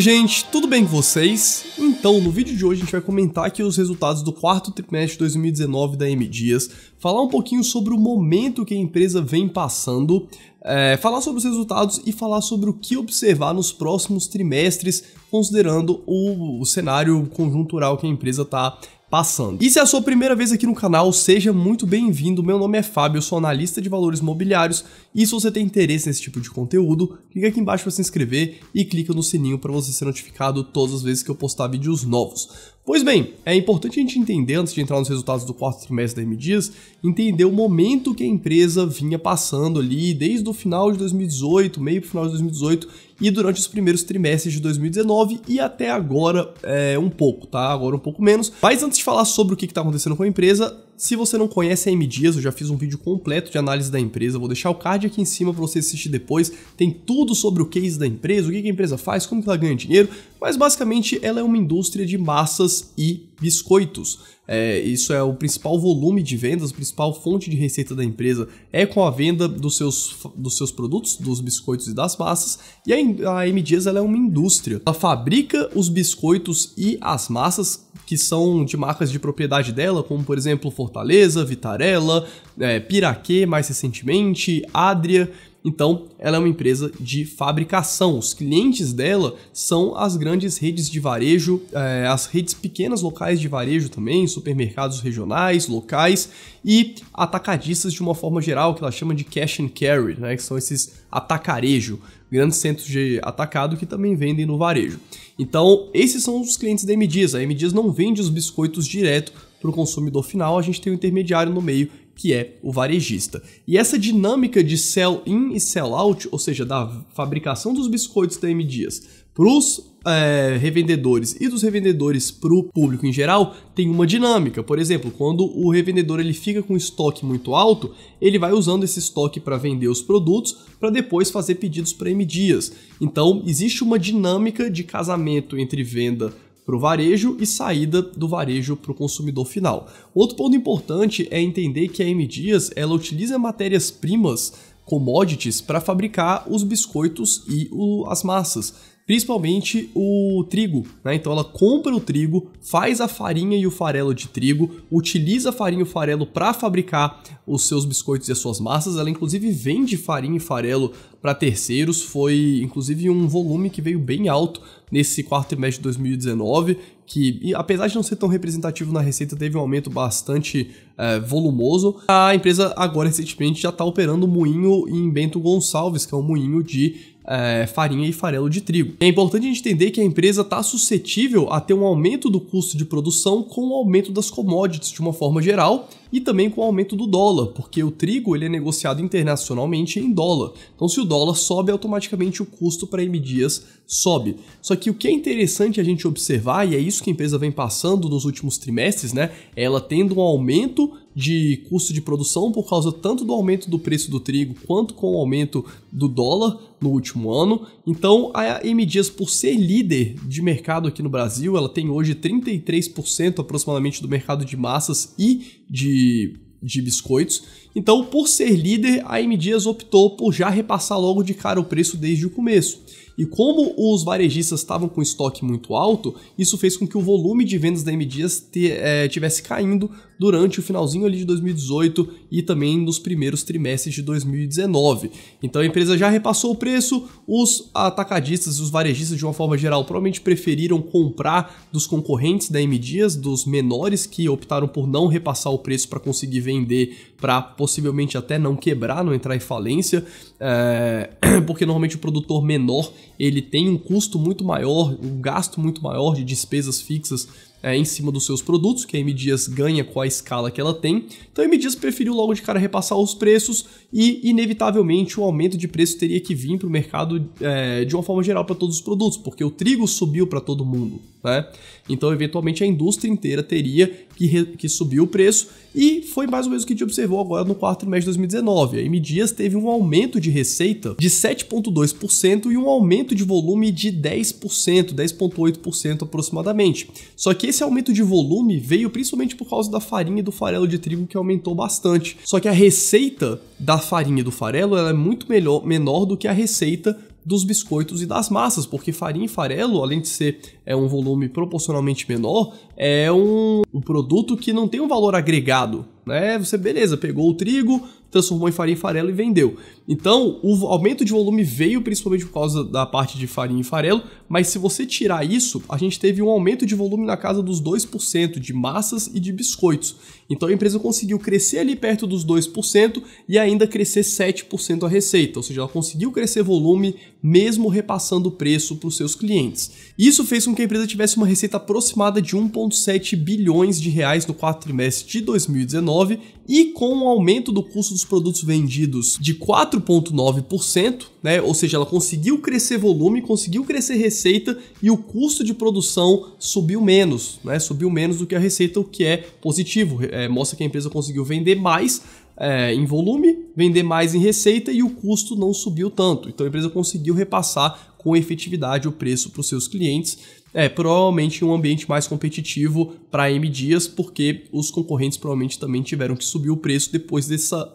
gente, tudo bem com vocês? Então, no vídeo de hoje a gente vai comentar aqui os resultados do quarto trimestre de 2019 da M Dias, falar um pouquinho sobre o momento que a empresa vem passando, é, falar sobre os resultados e falar sobre o que observar nos próximos trimestres, considerando o, o cenário conjuntural que a empresa está passando. E se é a sua primeira vez aqui no canal, seja muito bem-vindo. Meu nome é Fábio, eu sou analista de valores imobiliários e se você tem interesse nesse tipo de conteúdo, clica aqui embaixo para se inscrever e clica no sininho para você ser notificado todas as vezes que eu postar vídeos novos. Pois bem, é importante a gente entender, antes de entrar nos resultados do quarto trimestre da MDs, entender o momento que a empresa vinha passando ali, desde o final de 2018, meio para final de 2018 e durante os primeiros trimestres de 2019 e até agora é, um pouco, tá? Agora um pouco menos. Mas antes de falar sobre o que está acontecendo com a empresa, se você não conhece a MDias, eu já fiz um vídeo completo de análise da empresa, vou deixar o card aqui em cima para você assistir depois. Tem tudo sobre o case da empresa, o que a empresa faz, como ela ganha dinheiro, mas basicamente ela é uma indústria de massas e biscoitos. É, isso é o principal volume de vendas, a principal fonte de receita da empresa é com a venda dos seus, dos seus produtos, dos biscoitos e das massas. E a, a M Dias ela é uma indústria. Ela fabrica os biscoitos e as massas que são de marcas de propriedade dela, como por exemplo Fortaleza, Vitarella, é, Piraquê mais recentemente, Adria então, ela é uma empresa de fabricação. Os clientes dela são as grandes redes de varejo, é, as redes pequenas locais de varejo também, supermercados regionais, locais e atacadistas de uma forma geral, que ela chama de cash and carry, né, que são esses atacarejo, grandes centros de atacado que também vendem no varejo. Então, esses são os clientes da M A M não vende os biscoitos direto para o consumidor final, a gente tem um intermediário no meio que é o varejista. E essa dinâmica de sell-in e sell-out, ou seja, da fabricação dos biscoitos da M. Dias para os é, eh, revendedores e dos revendedores para o público em geral tem uma dinâmica. Por exemplo, quando o revendedor ele fica com estoque muito alto, ele vai usando esse estoque para vender os produtos para depois fazer pedidos para M dias. Então existe uma dinâmica de casamento entre venda para o varejo e saída do varejo para o consumidor final. Outro ponto importante é entender que a M Dias ela utiliza matérias-primas commodities para fabricar os biscoitos e o, as massas principalmente o trigo, né? Então ela compra o trigo, faz a farinha e o farelo de trigo, utiliza a farinha e o farelo para fabricar os seus biscoitos e as suas massas. Ela inclusive vende farinha e farelo para terceiros, foi inclusive um volume que veio bem alto nesse quarto trimestre de 2019, que apesar de não ser tão representativo na receita, teve um aumento bastante é, volumoso. A empresa agora recentemente já está operando o moinho em Bento Gonçalves, que é um moinho de é, farinha e farelo de trigo. É importante a gente entender que a empresa está suscetível a ter um aumento do custo de produção com o aumento das commodities de uma forma geral e também com o aumento do dólar, porque o trigo ele é negociado internacionalmente em dólar. Então, se o dólar sobe, automaticamente o custo para M-Dias sobe. Só que o que é interessante a gente observar, e é isso que a empresa vem passando nos últimos trimestres, né? É ela tendo um aumento de custo de produção por causa tanto do aumento do preço do trigo quanto com o aumento do dólar no último ano. Então a M Dias, por ser líder de mercado aqui no Brasil, ela tem hoje 33% aproximadamente do mercado de massas e de de biscoitos. Então, por ser líder, a M Dias optou por já repassar logo de cara o preço desde o começo. E como os varejistas estavam com estoque muito alto, isso fez com que o volume de vendas da MDias é, tivesse caindo durante o finalzinho ali de 2018 e também nos primeiros trimestres de 2019. Então a empresa já repassou o preço, os atacadistas e os varejistas de uma forma geral provavelmente preferiram comprar dos concorrentes da MDias, dos menores que optaram por não repassar o preço para conseguir vender para possivelmente até não quebrar, não entrar em falência, é, porque normalmente o produtor menor ele tem um custo muito maior, um gasto muito maior de despesas fixas é, em cima dos seus produtos, que a Emidias ganha com a escala que ela tem. Então a Emidias preferiu logo de cara repassar os preços e, inevitavelmente, o aumento de preço teria que vir para o mercado é, de uma forma geral para todos os produtos, porque o trigo subiu para todo mundo. Né? Então, eventualmente, a indústria inteira teria que, re... que subir o preço, e foi mais ou menos o que a gente observou agora no quarto trimestre de 2019. A M Dias teve um aumento de receita de 7,2% e um aumento de volume de 10%, 10,8% aproximadamente. Só que esse aumento de volume veio principalmente por causa da farinha e do farelo de trigo que aumentou bastante. Só que a receita da farinha e do farelo é muito melhor, menor do que a receita dos biscoitos e das massas, porque farinha e farelo, além de ser é, um volume proporcionalmente menor, é um, um produto que não tem um valor agregado né? Você, beleza, pegou o trigo, transformou em farinha e farelo e vendeu. Então, o aumento de volume veio principalmente por causa da parte de farinha e farelo, mas se você tirar isso, a gente teve um aumento de volume na casa dos 2% de massas e de biscoitos. Então a empresa conseguiu crescer ali perto dos 2% e ainda crescer 7% a receita, ou seja, ela conseguiu crescer volume mesmo repassando o preço para os seus clientes. Isso fez com que a empresa tivesse uma receita aproximada de 1,7 bilhões de reais no quarto trimestre de 2019 e com um aumento do custo dos produtos vendidos de 4,9%, né? Ou seja, ela conseguiu crescer volume, conseguiu crescer receita e o custo de produção subiu menos, né? Subiu menos do que a receita, o que é positivo. É, mostra que a empresa conseguiu vender mais, é, em volume, vender mais em receita e o custo não subiu tanto. Então a empresa conseguiu repassar com efetividade o preço para os seus clientes, é, provavelmente em um ambiente mais competitivo para a M Dias, porque os concorrentes provavelmente também tiveram que subir o preço depois dessa,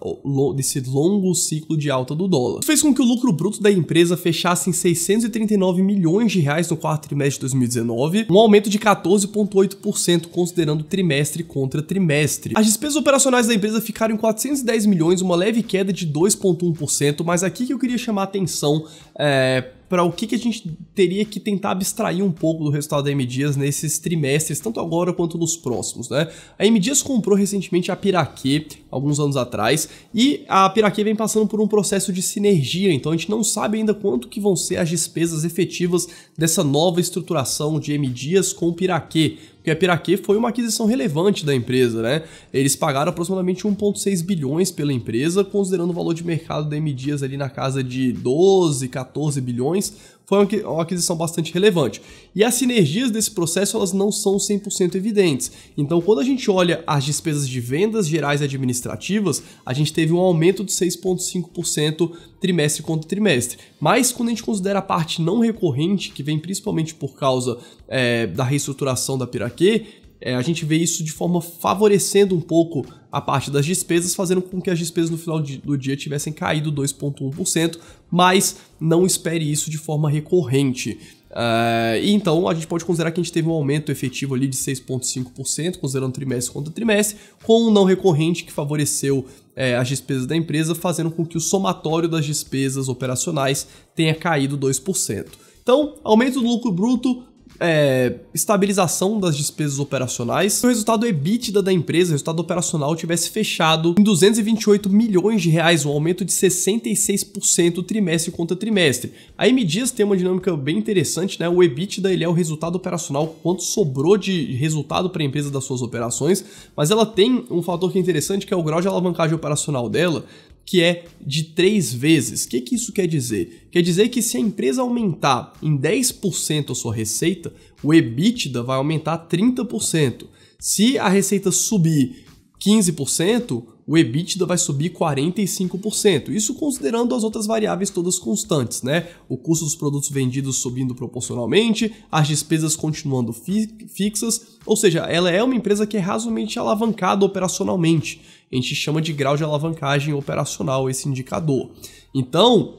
desse longo ciclo de alta do dólar. Isso fez com que o lucro bruto da empresa fechasse em 639 milhões de reais no quarto trimestre de 2019, um aumento de 14,8% considerando trimestre contra trimestre. As despesas operacionais da empresa ficaram em 400 410 milhões, uma leve queda de 2,1%, mas aqui que eu queria chamar a atenção é, para o que, que a gente teria que tentar abstrair um pouco do resultado da M Dias nesses trimestres, tanto agora quanto nos próximos, né? A M Dias comprou recentemente a Piraquê, alguns anos atrás, e a Piraquê vem passando por um processo de sinergia, então a gente não sabe ainda quanto que vão ser as despesas efetivas dessa nova estruturação de M Dias com o Piraquê porque a Piraquê foi uma aquisição relevante da empresa, né? Eles pagaram aproximadamente 1,6 bilhões pela empresa, considerando o valor de mercado da M Dias ali na casa de 12, 14 bilhões, foi uma aquisição bastante relevante. E as sinergias desse processo elas não são 100% evidentes. Então, quando a gente olha as despesas de vendas gerais administrativas, a gente teve um aumento de 6,5% trimestre contra trimestre. Mas quando a gente considera a parte não recorrente, que vem principalmente por causa é, da reestruturação da Piraquê, é, a gente vê isso de forma favorecendo um pouco a parte das despesas, fazendo com que as despesas no final do dia tivessem caído 2,1%, mas não espere isso de forma recorrente. Uh, e então a gente pode considerar que a gente teve um aumento efetivo ali de 6,5%, considerando trimestre contra trimestre, com um não recorrente que favoreceu é, as despesas da empresa, fazendo com que o somatório das despesas operacionais tenha caído 2%. Então, aumento do lucro bruto é, estabilização das despesas operacionais, se o resultado EBITDA da empresa, o resultado operacional, tivesse fechado em 228 milhões de reais, um aumento de 66% trimestre contra trimestre. A M Dias tem uma dinâmica bem interessante, né? O EBITDA ele é o resultado operacional, quanto sobrou de resultado para a empresa das suas operações, mas ela tem um fator que é interessante, que é o grau de alavancagem operacional dela, que é de três vezes. O que, que isso quer dizer? Quer dizer que se a empresa aumentar em 10% a sua receita, o EBITDA vai aumentar 30%. Se a receita subir 15%, o EBITDA vai subir 45%. Isso considerando as outras variáveis todas constantes, né? O custo dos produtos vendidos subindo proporcionalmente, as despesas continuando fi fixas, ou seja, ela é uma empresa que é razoavelmente alavancada operacionalmente. A gente chama de grau de alavancagem operacional esse indicador. Então,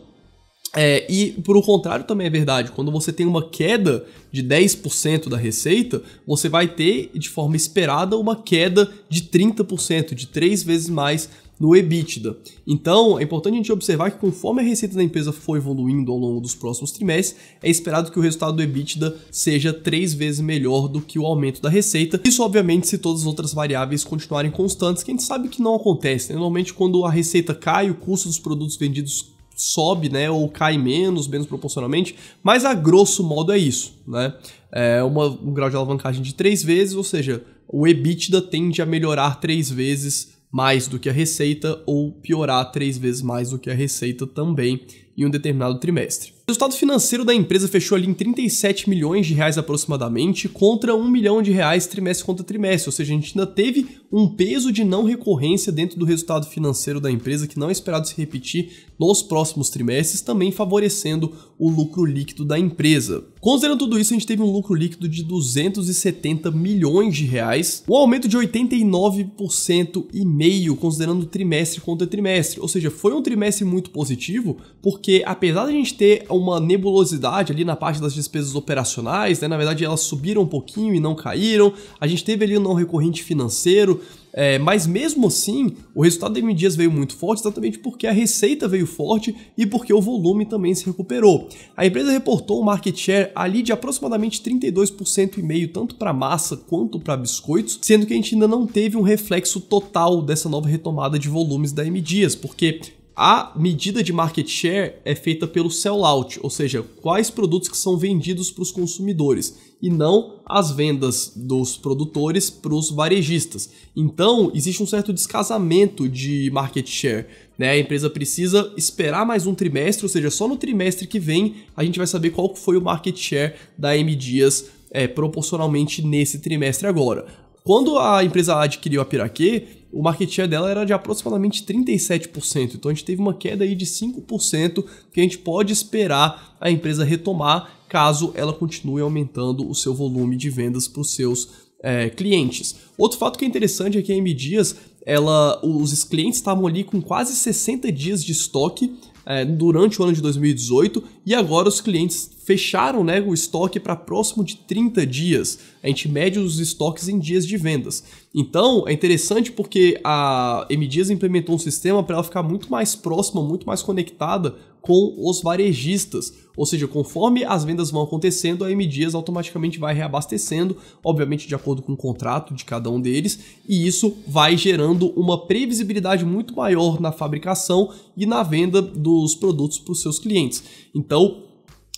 é, e por o contrário também é verdade, quando você tem uma queda de 10% da receita, você vai ter de forma esperada uma queda de 30%, de três vezes mais no EBITDA. Então, é importante a gente observar que conforme a receita da empresa for evoluindo ao longo dos próximos trimestres, é esperado que o resultado do EBITDA seja três vezes melhor do que o aumento da receita. Isso, obviamente, se todas as outras variáveis continuarem constantes, que a gente sabe que não acontece. Né? Normalmente, quando a receita cai, o custo dos produtos vendidos sobe, né, ou cai menos, menos proporcionalmente, mas a grosso modo é isso, né? É uma, um grau de alavancagem de três vezes, ou seja, o EBITDA tende a melhorar três vezes mais do que a receita ou piorar três vezes mais do que a receita também em um determinado trimestre. O resultado financeiro da empresa fechou ali em 37 milhões de reais aproximadamente contra 1 milhão de reais trimestre contra trimestre, ou seja, a gente ainda teve um peso de não recorrência dentro do resultado financeiro da empresa que não é esperado se repetir nos próximos trimestres, também favorecendo o lucro líquido da empresa. Considerando tudo isso, a gente teve um lucro líquido de 270 milhões de reais, um aumento de 89% e meio considerando trimestre contra trimestre, ou seja, foi um trimestre muito positivo porque porque apesar da gente ter uma nebulosidade ali na parte das despesas operacionais, né, na verdade elas subiram um pouquinho e não caíram, a gente teve ali um não recorrente financeiro, é, mas mesmo assim, o resultado da MDias veio muito forte, exatamente porque a receita veio forte e porque o volume também se recuperou. A empresa reportou um market share ali de aproximadamente 32,5%, tanto para massa quanto para biscoitos, sendo que a gente ainda não teve um reflexo total dessa nova retomada de volumes da MDias, porque a medida de market share é feita pelo sellout, ou seja, quais produtos que são vendidos para os consumidores e não as vendas dos produtores para os varejistas. Então, existe um certo descasamento de market share. Né? A empresa precisa esperar mais um trimestre, ou seja, só no trimestre que vem a gente vai saber qual foi o market share da M Dias é, proporcionalmente nesse trimestre agora. Quando a empresa adquiriu a Piraquê, o market share dela era de aproximadamente 37%. Então a gente teve uma queda aí de 5% que a gente pode esperar a empresa retomar caso ela continue aumentando o seu volume de vendas para os seus é, clientes. Outro fato que é interessante é que a M Dias, ela, os clientes estavam ali com quase 60 dias de estoque é, durante o ano de 2018 e agora os clientes fecharam né, o estoque para próximo de 30 dias. A gente mede os estoques em dias de vendas. Então é interessante porque a M implementou um sistema para ela ficar muito mais próxima, muito mais conectada com os varejistas. Ou seja, conforme as vendas vão acontecendo, a MDias automaticamente vai reabastecendo, obviamente de acordo com o contrato de cada um deles, e isso vai gerando uma previsibilidade muito maior na fabricação e na venda dos produtos para os seus clientes. Então,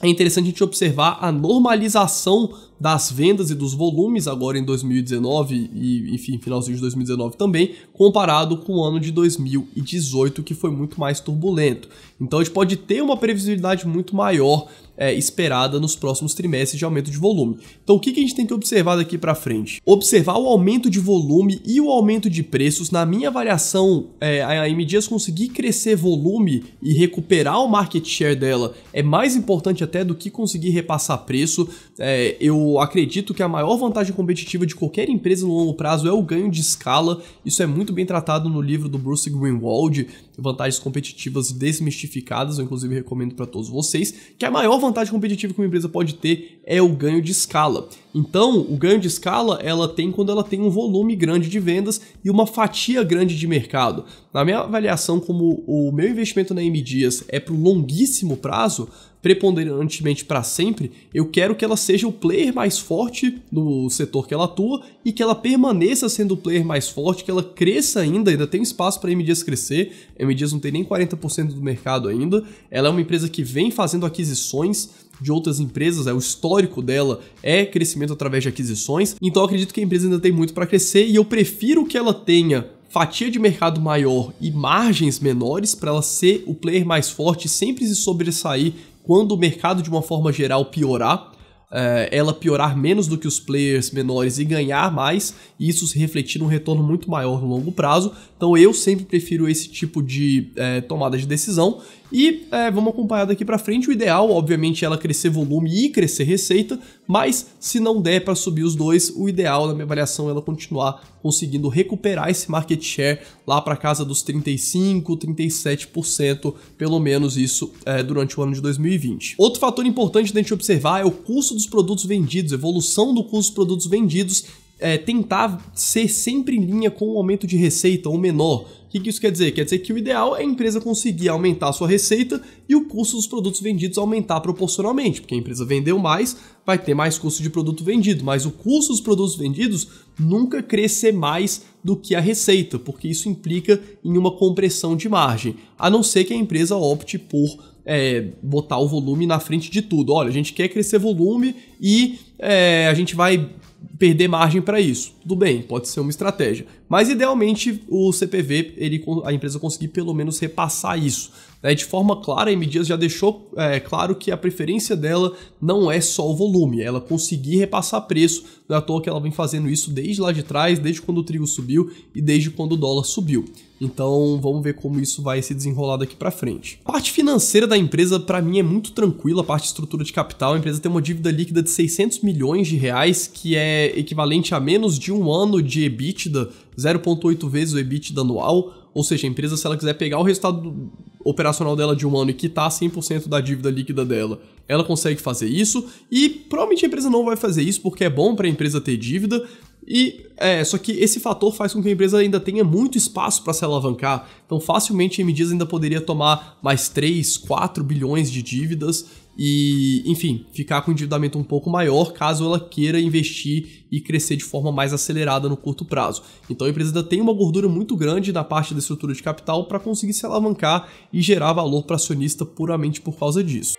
é interessante a gente observar a normalização das vendas e dos volumes agora em 2019 e, enfim, finalzinho de 2019 também, comparado com o ano de 2018, que foi muito mais turbulento. Então a gente pode ter uma previsibilidade muito maior é, esperada nos próximos trimestres de aumento de volume. Então o que, que a gente tem que observar daqui para frente? Observar o aumento de volume e o aumento de preços. Na minha avaliação, é, a AMDs conseguir crescer volume e recuperar o market share dela é mais importante até do que conseguir repassar preço. É, eu acredito que a maior vantagem competitiva de qualquer empresa no longo prazo é o ganho de escala. Isso é muito bem tratado no livro do Bruce Greenwald vantagens competitivas desmistificadas, eu inclusive recomendo para todos vocês, que a maior vantagem competitiva que uma empresa pode ter é o ganho de escala. Então, o ganho de escala ela tem quando ela tem um volume grande de vendas e uma fatia grande de mercado. Na minha avaliação, como o meu investimento na M é para o longuíssimo prazo, preponderantemente para sempre, eu quero que ela seja o player mais forte no setor que ela atua e que ela permaneça sendo o player mais forte, que ela cresça ainda, ainda tem espaço para a MDS crescer. A Remedias não tem nem 40% do mercado ainda. Ela é uma empresa que vem fazendo aquisições de outras empresas, é, o histórico dela é crescimento através de aquisições. Então eu acredito que a empresa ainda tem muito para crescer e eu prefiro que ela tenha fatia de mercado maior e margens menores para ela ser o player mais forte, sempre se sobressair quando o mercado de uma forma geral piorar é, ela piorar menos do que os players menores e ganhar mais, e isso se refletir num retorno muito maior no longo prazo. Então eu sempre prefiro esse tipo de é, tomada de decisão e é, vamos acompanhar daqui para frente. O ideal, obviamente, é ela crescer volume e crescer receita, mas se não der para subir os dois, o ideal, na minha avaliação, é ela continuar conseguindo recuperar esse market share lá para casa dos 35, 37%, pelo menos isso é, durante o ano de 2020. Outro fator importante da gente observar é o custo dos produtos vendidos, evolução do custo dos produtos vendidos é, tentar ser sempre em linha com o aumento de receita ou menor. O que, que isso quer dizer? Quer dizer que o ideal é a empresa conseguir aumentar a sua receita e o custo dos produtos vendidos aumentar proporcionalmente, porque a empresa vendeu mais, vai ter mais custo de produto vendido, mas o custo dos produtos vendidos nunca crescer mais do que a receita, porque isso implica em uma compressão de margem, a não ser que a empresa opte por é, botar o volume na frente de tudo. Olha, a gente quer crescer volume e é, a gente vai perder margem para isso. Tudo bem, pode ser uma estratégia. Mas idealmente o CPV, ele, a empresa conseguir pelo menos repassar isso. Né? De forma clara, a Emidias Dias já deixou é, claro que a preferência dela não é só o volume, é ela conseguir repassar preço. Não é à toa que ela vem fazendo isso desde lá de trás, desde quando o trigo subiu e desde quando o dólar subiu. Então, vamos ver como isso vai se desenrolar daqui para frente. A parte financeira da empresa para mim é muito tranquila, a parte de estrutura de capital. A empresa tem uma dívida líquida de 600 milhões de reais, que é equivalente a menos de um ano de EBITDA, 0.8 vezes o EBITDA anual. Ou seja, a empresa, se ela quiser pegar o resultado operacional dela de um ano e quitar 100% da dívida líquida dela, ela consegue fazer isso. E provavelmente a empresa não vai fazer isso porque é bom para a empresa ter dívida, e é, só que esse fator faz com que a empresa ainda tenha muito espaço para se alavancar. Então, facilmente a M ainda poderia tomar mais 3, 4 bilhões de dívidas e, enfim, ficar com endividamento um pouco maior caso ela queira investir e crescer de forma mais acelerada no curto prazo. Então a empresa ainda tem uma gordura muito grande na parte da estrutura de capital para conseguir se alavancar e gerar valor para acionista puramente por causa disso.